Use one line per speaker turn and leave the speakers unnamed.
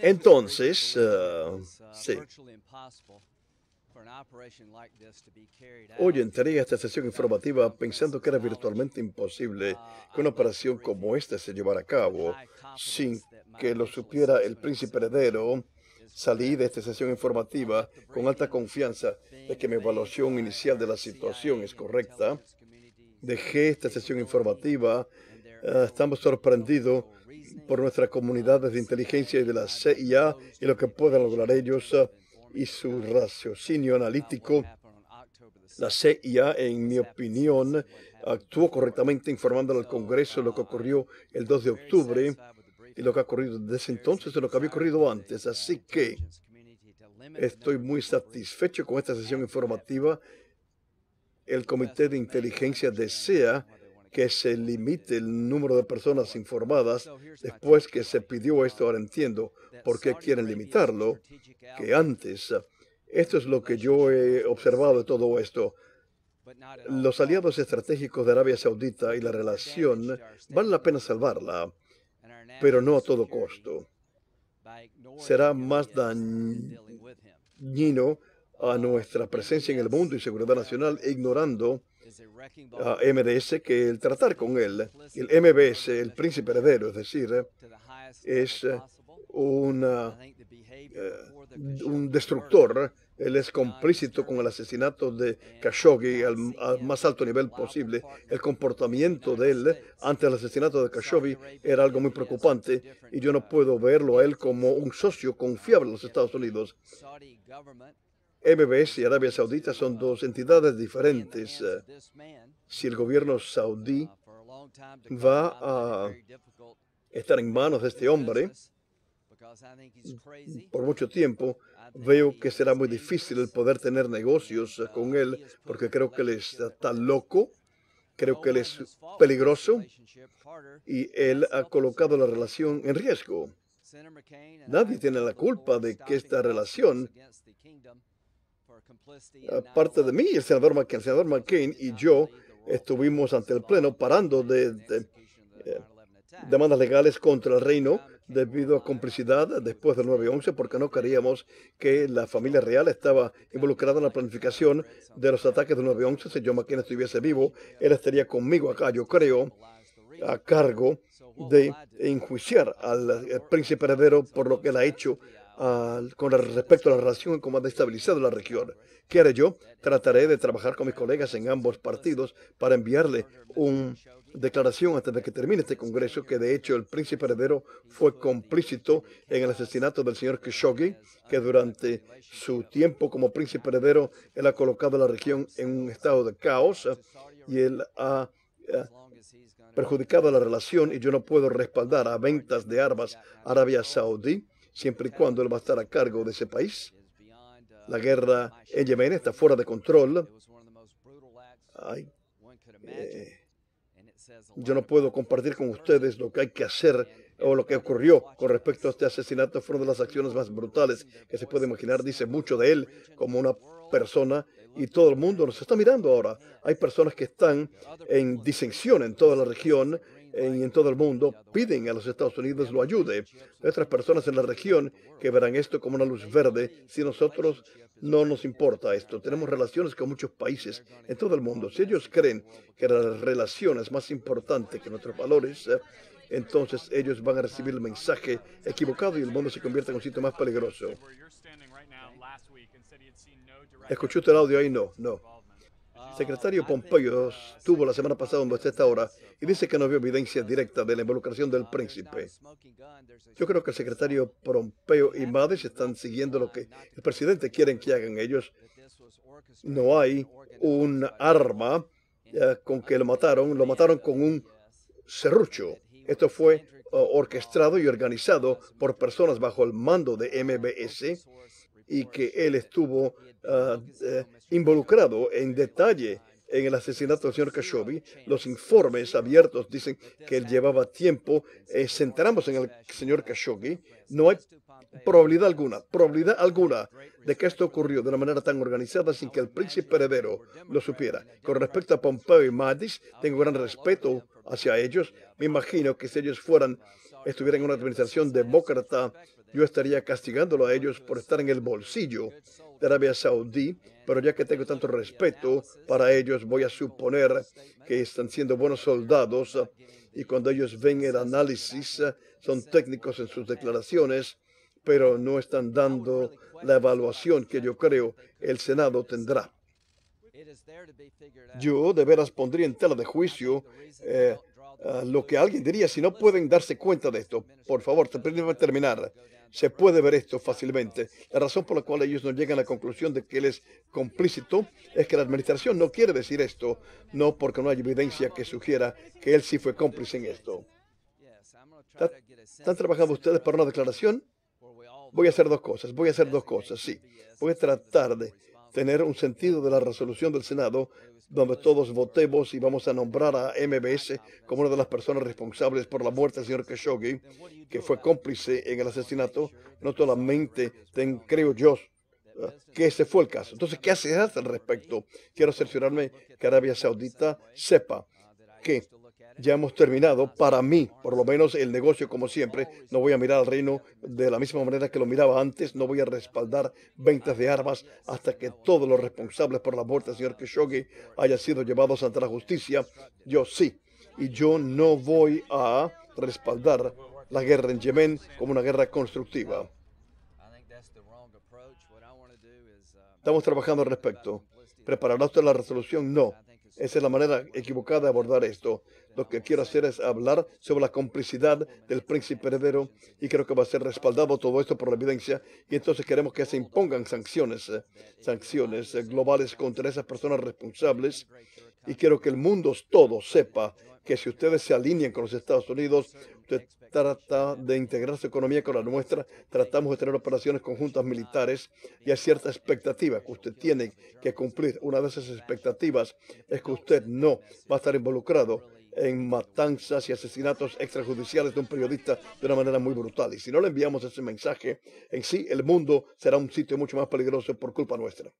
Entonces, eh, uh, sí. Hoy a esta sesión informativa pensando que era virtualmente imposible que una operación como esta se llevara a cabo sin que lo supiera el príncipe heredero. Salí de esta sesión informativa con alta confianza de que mi evaluación inicial de la situación es correcta dejé esta sesión informativa. Eh, estamos sorprendidos por nuestras comunidades de inteligencia y de la CIA y lo que pueden lograr ellos eh, y su raciocinio analítico. La CIA, en mi opinión, actuó correctamente informándole al Congreso lo que ocurrió el 2 de octubre y lo que ha ocurrido desde entonces y lo que había ocurrido antes. Así que estoy muy satisfecho con esta sesión informativa el Comité de Inteligencia desea que se limite el número de personas informadas después que se pidió esto. Ahora entiendo por qué quieren limitarlo, que antes. Esto es lo que yo he observado de todo esto. Los aliados estratégicos de Arabia Saudita y la relación vale la pena salvarla, pero no a todo costo. Será más dañino a nuestra presencia en el mundo y seguridad nacional, ignorando a MDS que el tratar con él, el MBS, el príncipe heredero, es decir, es eh, eh, un destructor. Él es complícito con el asesinato de Khashoggi al, al, más alto nivel posible. El comportamiento de él ante el asesinato de Khashoggi era algo muy preocupante y yo no puedo verlo a él como un socio confiable en los Estados Unidos. MBS y Arabia Saudita son dos entidades diferentes. Si el gobierno saudí va a estar en manos de este hombre por mucho tiempo, veo que será muy difícil el poder tener negocios con él porque creo que él está loco. Creo que él es peligroso y él ha colocado la relación en riesgo. Nadie tiene la culpa de que esta relación eh, Aparte de mí, el senador, McCain, el senador McCain y yo estuvimos ante el Pleno parando de, eh, demandas legales contra el reino debido a complicidad después del 9-11 porque no queríamos que la familia real estaba involucrada en la planificación de los ataques del 9-11. Si John McCain estuviese vivo, él estaría conmigo acá, yo creo, a cargo de enjuiciar al eh, príncipe heredero por lo que él ha hecho con respecto a la relación y cómo han destabilizado la región. ¿Qué haré yo? Trataré de trabajar con mis colegas en ambos partidos para enviarle una declaración antes de que termine este Congreso, que de hecho el príncipe heredero fue complícito en el asesinato del señor Khashoggi, que durante su tiempo como príncipe heredero, él ha colocado la región en un estado de caos y él ha eh, perjudicado la relación y yo no puedo respaldar a ventas de armas a Arabia Saudí siempre y cuando él va a estar a cargo de ese país. La guerra en Yemen está fuera de control. Ay, eh, yo no puedo compartir con ustedes lo que hay que hacer o lo que ocurrió con respecto a este asesinato. una de las acciones más brutales que se puede imaginar. Dice mucho de él como una persona y todo el mundo nos está mirando ahora. Hay personas que están en disensión en toda la región en, en, todo el mundo piden a los Estados Unidos lo ayude. otras personas en la región que verán esto como una luz verde si nosotros no nos importa esto. Tenemos relaciones con muchos países en todo el mundo. Si ellos creen que la relación es más importante que nuestros valores, entonces ellos van a recibir el mensaje equivocado y el mundo se convierte en un sitio más peligroso. ¿Escuchó el audio ahí? No, no secretario Pompeo estuvo la semana pasada donde está esta hora y dice que no vio evidencia directa de la involucración del príncipe. Yo creo que el secretario Pompeo y Mades están siguiendo lo que el presidente quiere que hagan ellos. No hay un arma eh, con que lo mataron, lo mataron con un serrucho. Esto fue eh, orquestado y organizado por personas bajo el mando de MBS y que él estuvo ah, eh, involucrado en detalle en el asesinato del señor Khashoggi. Los informes abiertos dicen que él llevaba tiempo. ¿Se eh, centramos en el señor Khashoggi. No hay probabilidad alguna, probabilidad alguna de que esto ocurrió de una manera tan organizada sin que el príncipe heredero lo supiera. Con respecto a Pompeo y Mattis, tengo gran respeto hacia ellos. Me imagino que si ellos fueran, estuvieran en una administración demócrata yo estaría castigándolo a ellos por estar en el bolsillo de Arabia Saudí, pero ya que tengo tanto respeto para ellos, voy a suponer que están siendo buenos soldados y cuando ellos ven el análisis, son técnicos en sus declaraciones, pero no están dando la evaluación que yo creo el Senado tendrá. Yo de veras pondría en tela de juicio eh, Ah, lo que alguien diría si no pueden darse cuenta de esto. Por favor, permíteme terminar. Se puede ver esto fácilmente. La razón por la cual ellos no llegan a la conclusión de que él es complícito es que la administración no quiere decir esto, no porque no hay evidencia que sugiera que él sí fue cómplice en esto. ¿Están trabajando ustedes para una declaración? Voy a hacer dos cosas, voy a hacer dos cosas, sí. Voy a tratar de tener un sentido de la resolución del Senado, donde todos votemos y vamos a nombrar a MBS como una de las personas responsables por la muerte del señor Khashoggi, que fue cómplice en el asesinato, no solamente creo yo, ah, que ese fue el caso. Entonces, ¿qué hace al respecto? Quiero cerciorarme que Arabia Saudita sepa que ya hemos terminado. Para mí, por lo menos el negocio, como siempre, no voy a mirar al reino de la misma manera que lo miraba antes. No voy a respaldar ventas de armas hasta que todos los responsables por la muerte del señor Khashoggi hayan sido llevados ante la justicia. Yo sí. Y yo no voy a respaldar la guerra en Yemen como una guerra constructiva. Estamos trabajando al respecto. ¿Preparará usted la resolución? No. Esa es la manera equivocada de abordar esto. Lo que quiero hacer es hablar sobre la complicidad del príncipe heredero y creo que va a ser respaldado todo esto por la evidencia y entonces queremos que se impongan sanciones, eh, sanciones eh, globales contra esas personas responsables y quiero que el mundo todo sepa que si ustedes se alinean con los Estados Unidos, usted trata de integrar su economía con la nuestra, tratamos de tener operaciones conjuntas militares y hay cierta expectativa que usted tiene que cumplir. Una de esas expectativas es que usted no va a estar involucrado en matanzas y asesinatos extrajudiciales de un periodista de una manera muy brutal. Y si no le enviamos ese mensaje, en sí el mundo será un sitio mucho más peligroso por culpa nuestra.